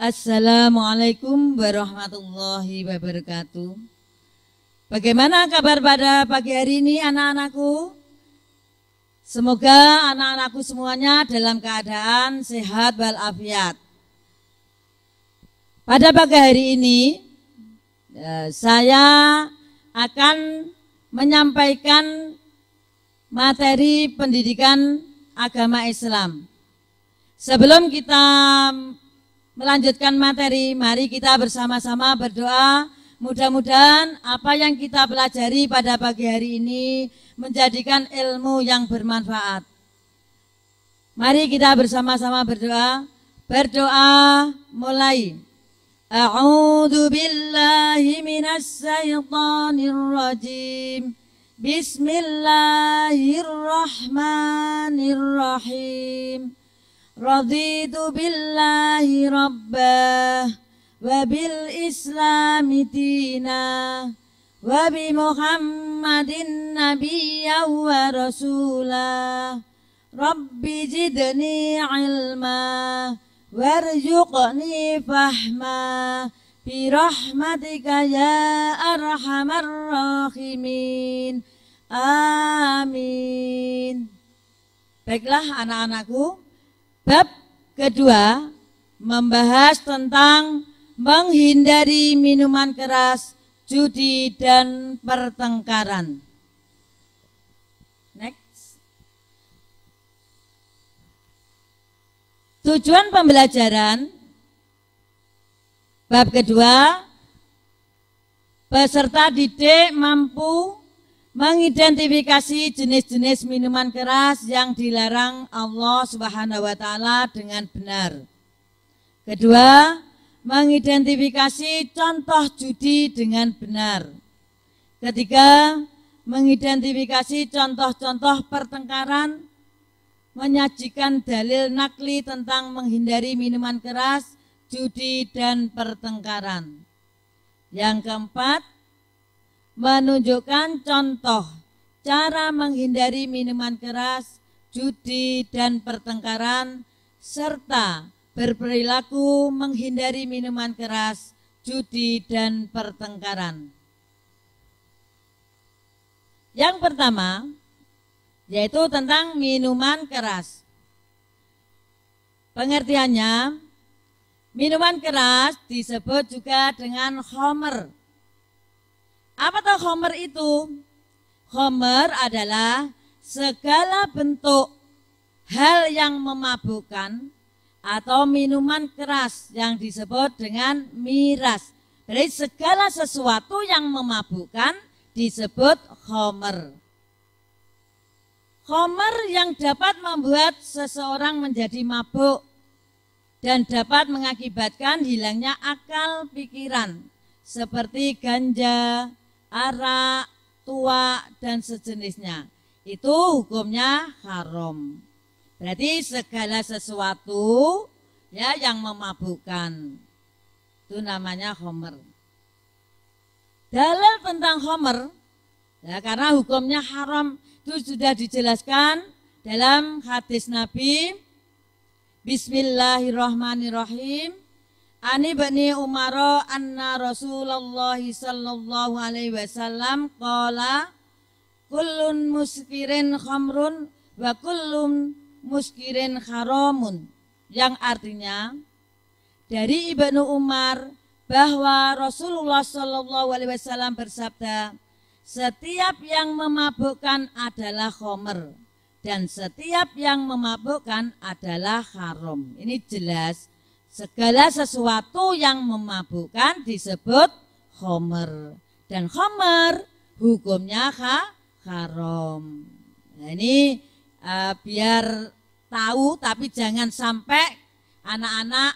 Assalamualaikum warahmatullahi wabarakatuh. Bagaimana kabar pada pagi hari ini anak-anakku? Semoga anak-anakku semuanya dalam keadaan sehat walafiat. Pada pagi hari ini eh, saya akan menyampaikan materi pendidikan agama Islam. Sebelum kita melanjutkan materi, mari kita bersama-sama berdoa. Mudah-mudahan apa yang kita pelajari pada pagi hari ini menjadikan ilmu yang bermanfaat. Mari kita bersama-sama berdoa. Berdoa mulai. A'udzu billahi minas syaithanir rajim. Bismillahirrahmanirrahim. Raditu billahi rabbah wa bil islami dina wa bi muhammadin nabiyya wa rasulah rabbi zidni ilma warzuqni fahma bi rahmatika ya arhamar rahimin amin Baiklah anak-anakku, Bab kedua membahas tentang menghindari minuman keras, judi, dan pertengkaran. Next. Tujuan pembelajaran bab kedua peserta didik mampu mengidentifikasi jenis-jenis minuman keras yang dilarang Allah Subhanahu wa taala dengan benar. Kedua, mengidentifikasi contoh judi dengan benar. Ketiga, mengidentifikasi contoh-contoh pertengkaran, menyajikan dalil nakli tentang menghindari minuman keras, judi dan pertengkaran. Yang keempat, menunjukkan contoh cara menghindari minuman keras, judi, dan pertengkaran, serta berperilaku menghindari minuman keras, judi, dan pertengkaran. Yang pertama, yaitu tentang minuman keras. Pengertiannya, minuman keras disebut juga dengan homer apa tuh Homer itu? Homer adalah segala bentuk hal yang memabukkan atau minuman keras yang disebut dengan miras. Jadi segala sesuatu yang memabukkan disebut homer. Homer yang dapat membuat seseorang menjadi mabuk dan dapat mengakibatkan hilangnya akal pikiran seperti ganja, arak, tua, dan sejenisnya. Itu hukumnya haram. Berarti segala sesuatu ya yang memabukkan itu namanya homer. Dalil tentang homer ya karena hukumnya haram itu sudah dijelaskan dalam hadis Nabi Bismillahirrahmanirrahim Ani bani Umaro anna Rasulullah sallallahu alaihi wasallam qala kullun muskirin khamrun wa kullun muskirin haramun yang artinya dari Ibnu Umar bahwa Rasulullah Shallallahu Alaihi Wasallam bersabda, setiap yang memabukkan adalah khomer dan setiap yang memabukkan adalah haram. Ini jelas Segala sesuatu yang memabukkan disebut homer. Dan homer hukumnya ha haram. Nah, ini uh, biar tahu tapi jangan sampai anak-anak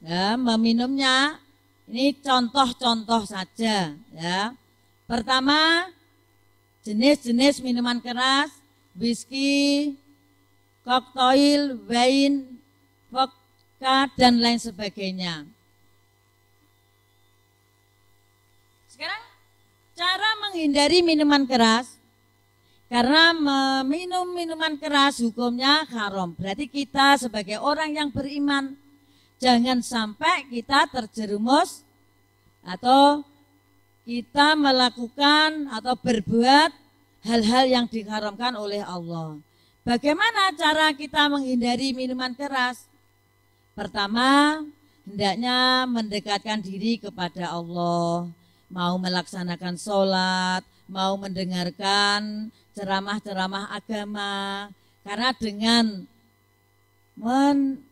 ya, meminumnya. Ini contoh-contoh saja ya. Pertama jenis-jenis minuman keras, whisky, koktail, wine, vodka, zakat dan lain sebagainya. Sekarang cara menghindari minuman keras karena meminum minuman keras hukumnya haram. Berarti kita sebagai orang yang beriman jangan sampai kita terjerumus atau kita melakukan atau berbuat hal-hal yang diharamkan oleh Allah. Bagaimana cara kita menghindari minuman keras? Pertama, hendaknya mendekatkan diri kepada Allah, mau melaksanakan sholat, mau mendengarkan ceramah-ceramah agama, karena dengan men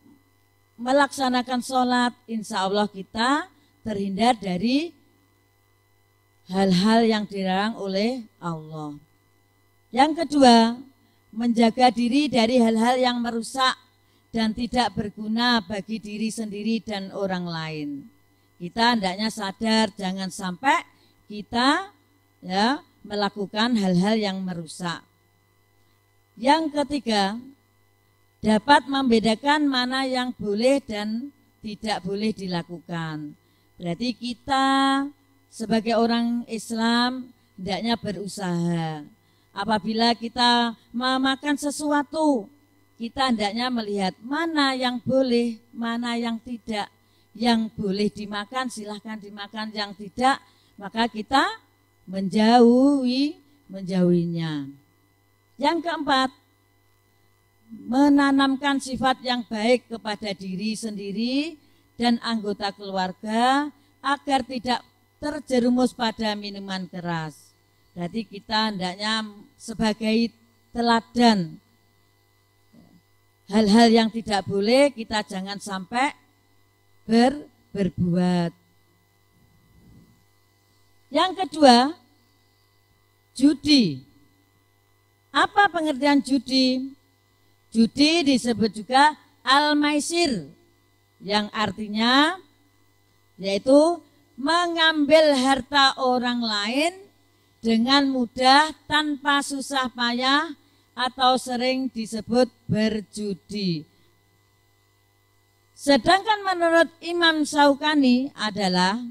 melaksanakan sholat, insya Allah kita terhindar dari hal-hal yang dilarang oleh Allah. Yang kedua, menjaga diri dari hal-hal yang merusak dan tidak berguna bagi diri sendiri dan orang lain. Kita hendaknya sadar jangan sampai kita ya melakukan hal-hal yang merusak. Yang ketiga, dapat membedakan mana yang boleh dan tidak boleh dilakukan. Berarti kita sebagai orang Islam hendaknya berusaha. Apabila kita memakan sesuatu kita hendaknya melihat mana yang boleh, mana yang tidak. Yang boleh dimakan silahkan dimakan, yang tidak maka kita menjauhi menjauhinya. Yang keempat, menanamkan sifat yang baik kepada diri sendiri dan anggota keluarga agar tidak terjerumus pada minuman keras. Jadi kita hendaknya sebagai teladan hal-hal yang tidak boleh kita jangan sampai ber, berbuat. Yang kedua, judi. Apa pengertian judi? Judi disebut juga al-maisir yang artinya yaitu mengambil harta orang lain dengan mudah tanpa susah payah atau sering disebut berjudi. Sedangkan menurut Imam Saukani adalah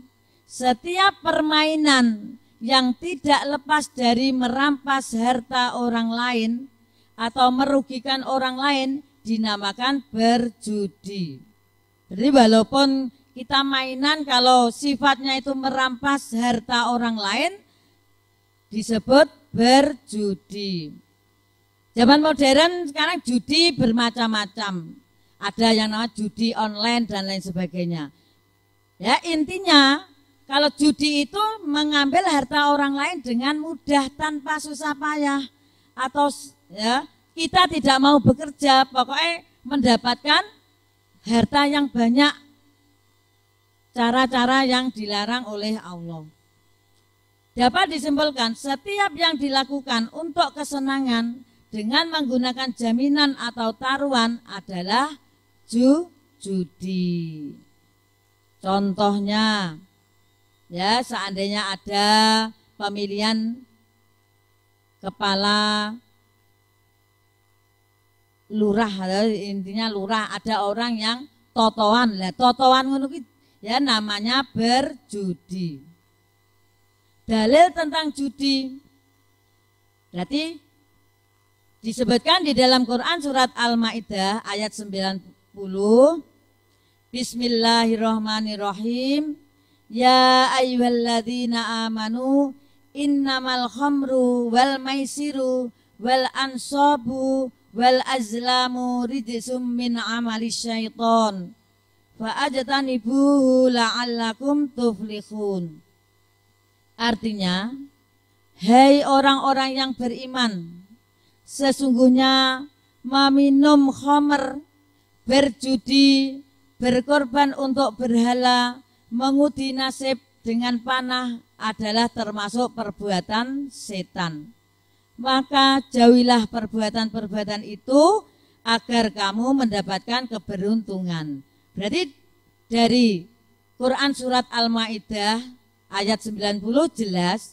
setiap permainan yang tidak lepas dari merampas harta orang lain atau merugikan orang lain dinamakan berjudi. Jadi walaupun kita mainan kalau sifatnya itu merampas harta orang lain disebut berjudi. Zaman modern sekarang judi bermacam-macam. Ada yang namanya judi online dan lain sebagainya. Ya intinya kalau judi itu mengambil harta orang lain dengan mudah tanpa susah payah atau ya kita tidak mau bekerja pokoknya mendapatkan harta yang banyak cara-cara yang dilarang oleh Allah. Dapat disimpulkan setiap yang dilakukan untuk kesenangan dengan menggunakan jaminan atau taruhan adalah ju judi. Contohnya, ya seandainya ada pemilihan kepala lurah ya, intinya lurah ada orang yang totoan lah totoan menurut ya namanya berjudi dalil tentang judi berarti Disebutkan di dalam Quran surat Al-Maidah ayat 90 Bismillahirrahmanirrahim Ya ayyuhalladzina amanu innamal khamru wal maisiru wal ansabu wal azlamu rijsum min amali syaiton ajtanibu la'allakum tuflihun Artinya, hai hey orang-orang yang beriman, sesungguhnya meminum khomer, berjudi, berkorban untuk berhala, mengudi nasib dengan panah adalah termasuk perbuatan setan. Maka jauhilah perbuatan-perbuatan itu agar kamu mendapatkan keberuntungan. Berarti dari Quran surat Al-Maidah ayat 90 jelas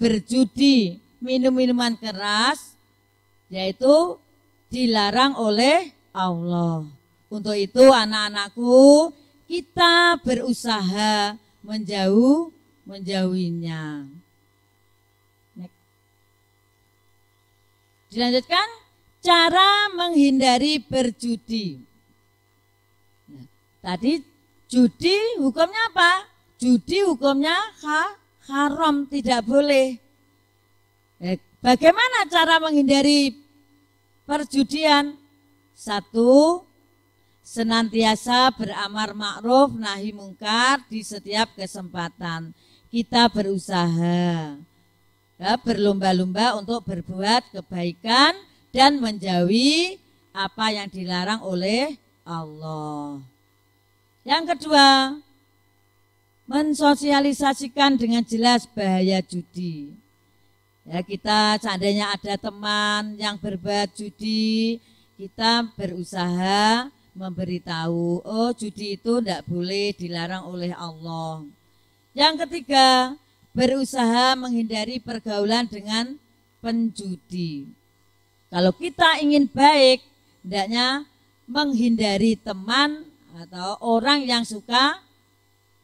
berjudi minum minuman keras yaitu dilarang oleh Allah. Untuk itu anak-anakku kita berusaha menjauh menjauhinya. Dilanjutkan cara menghindari berjudi. tadi judi hukumnya apa? Judi hukumnya ha, haram, tidak boleh. Eh, Bagaimana cara menghindari perjudian? Satu, senantiasa beramar ma'ruf nahi mungkar di setiap kesempatan. Kita berusaha ya, berlomba-lomba untuk berbuat kebaikan dan menjauhi apa yang dilarang oleh Allah. Yang kedua, mensosialisasikan dengan jelas bahaya judi. Ya, kita seandainya ada teman yang berbuat judi, kita berusaha memberitahu, oh judi itu tidak boleh dilarang oleh Allah. Yang ketiga, berusaha menghindari pergaulan dengan penjudi. Kalau kita ingin baik, tidaknya menghindari teman atau orang yang suka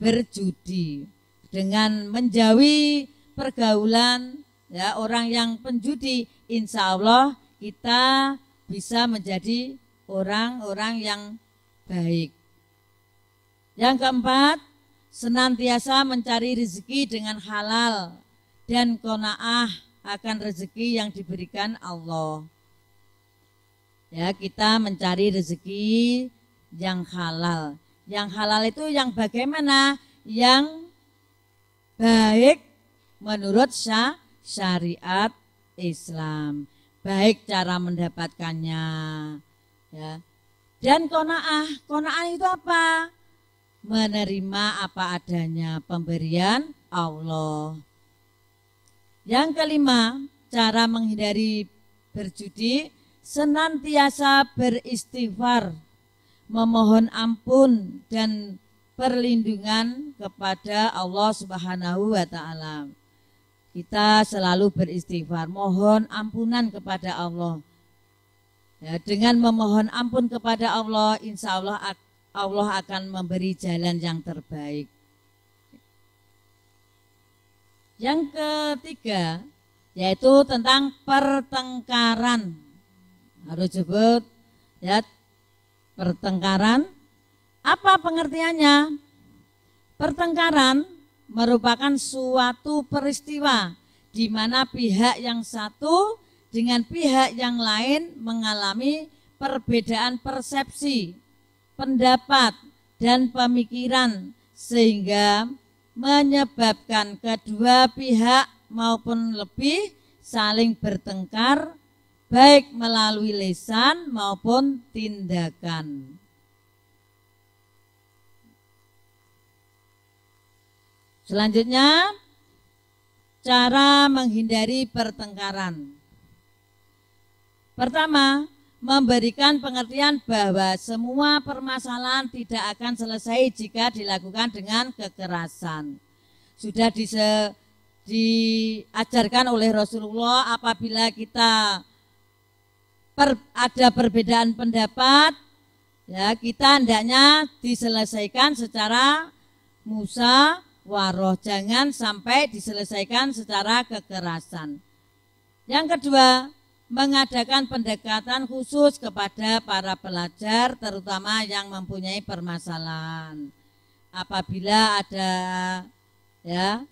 berjudi dengan menjauhi pergaulan ya orang yang penjudi, insya Allah kita bisa menjadi orang-orang yang baik. Yang keempat, senantiasa mencari rezeki dengan halal dan kona'ah akan rezeki yang diberikan Allah. Ya, kita mencari rezeki yang halal. Yang halal itu yang bagaimana? Yang baik menurut syah syariat Islam, baik cara mendapatkannya, ya. Dan konaah, konaah itu apa? Menerima apa adanya pemberian Allah. Yang kelima, cara menghindari berjudi, senantiasa beristighfar, memohon ampun dan perlindungan kepada Allah Subhanahu wa taala. Kita selalu beristighfar, mohon ampunan kepada Allah. Ya, dengan memohon ampun kepada Allah, insya Allah Allah akan memberi jalan yang terbaik. Yang ketiga, yaitu tentang pertengkaran. Harus sebut ya pertengkaran. Apa pengertiannya? Pertengkaran merupakan suatu peristiwa di mana pihak yang satu dengan pihak yang lain mengalami perbedaan persepsi, pendapat, dan pemikiran sehingga menyebabkan kedua pihak maupun lebih saling bertengkar baik melalui lesan maupun tindakan. Selanjutnya, cara menghindari pertengkaran. Pertama, memberikan pengertian bahwa semua permasalahan tidak akan selesai jika dilakukan dengan kekerasan. Sudah dise, diajarkan oleh Rasulullah apabila kita per, ada perbedaan pendapat, ya kita hendaknya diselesaikan secara musa waroh. Jangan sampai diselesaikan secara kekerasan. Yang kedua, mengadakan pendekatan khusus kepada para pelajar terutama yang mempunyai permasalahan. Apabila ada ya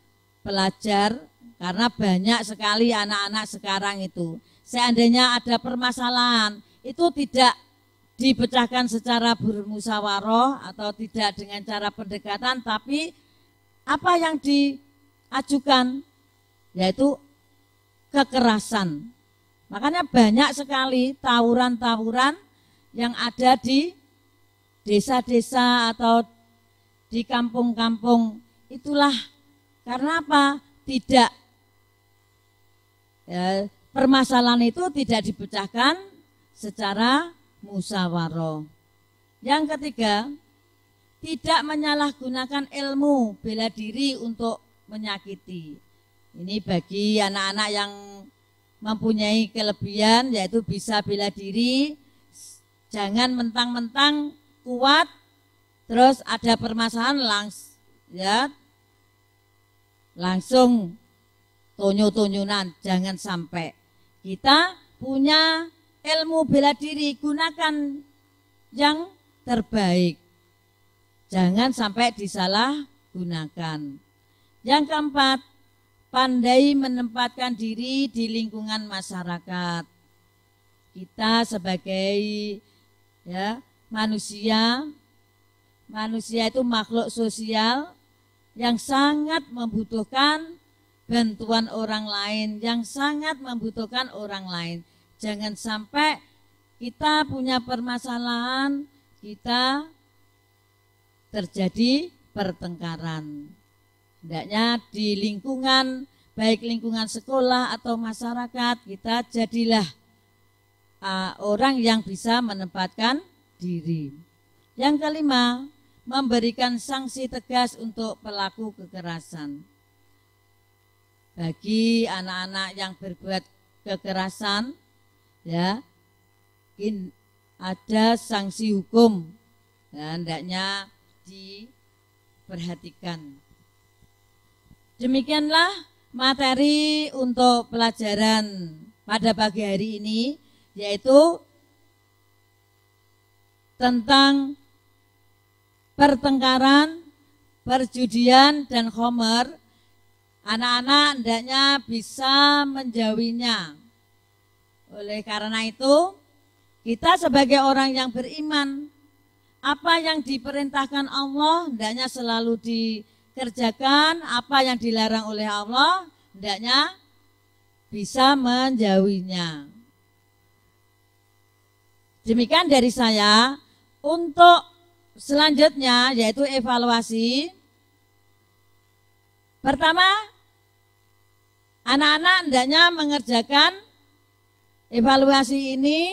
pelajar karena banyak sekali anak-anak sekarang itu seandainya ada permasalahan itu tidak dipecahkan secara bermusyawarah atau tidak dengan cara pendekatan tapi apa yang diajukan yaitu kekerasan. Makanya banyak sekali tawuran-tawuran yang ada di desa-desa atau di kampung-kampung. Itulah karena apa? Tidak ya, permasalahan itu tidak dipecahkan secara musyawarah. Yang ketiga, tidak menyalahgunakan ilmu bela diri untuk menyakiti. Ini bagi anak-anak yang mempunyai kelebihan yaitu bisa bela diri, jangan mentang-mentang kuat terus ada permasalahan langs ya langsung tonyo-tonyonan jangan sampai kita punya ilmu bela diri gunakan yang terbaik Jangan sampai disalahgunakan. Yang keempat, pandai menempatkan diri di lingkungan masyarakat. Kita sebagai ya manusia, manusia itu makhluk sosial yang sangat membutuhkan bantuan orang lain, yang sangat membutuhkan orang lain. Jangan sampai kita punya permasalahan, kita terjadi pertengkaran. Hendaknya di lingkungan, baik lingkungan sekolah atau masyarakat, kita jadilah uh, orang yang bisa menempatkan diri. Yang kelima, memberikan sanksi tegas untuk pelaku kekerasan. Bagi anak-anak yang berbuat kekerasan, ya, ada sanksi hukum. Ya, hendaknya diperhatikan. Demikianlah materi untuk pelajaran pada pagi hari ini yaitu tentang pertengkaran, perjudian dan homer. Anak-anak hendaknya bisa menjauhinya. Oleh karena itu, kita sebagai orang yang beriman apa yang diperintahkan Allah hendaknya selalu dikerjakan, apa yang dilarang oleh Allah hendaknya bisa menjauhinya. Demikian dari saya untuk selanjutnya yaitu evaluasi. Pertama, anak-anak hendaknya mengerjakan evaluasi ini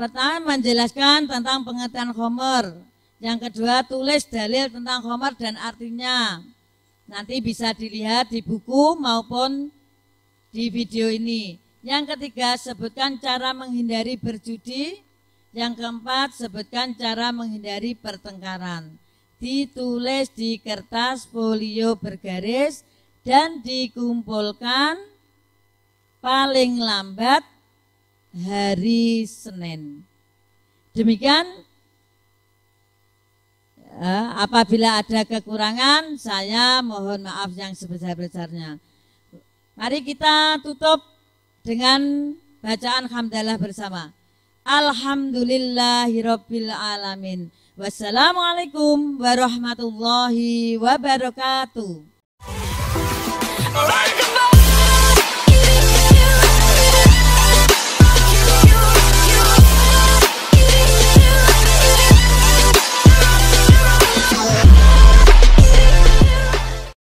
Pertama menjelaskan tentang pengertian khomer. Yang kedua tulis dalil tentang khomer dan artinya. Nanti bisa dilihat di buku maupun di video ini. Yang ketiga sebutkan cara menghindari berjudi. Yang keempat sebutkan cara menghindari pertengkaran. Ditulis di kertas folio bergaris dan dikumpulkan paling lambat hari Senin. Demikian ya, apabila ada kekurangan saya mohon maaf yang sebesar-besarnya. Mari kita tutup dengan bacaan hamdalah bersama. Alhamdulillahirabbil alamin. Wassalamualaikum warahmatullahi wabarakatuh.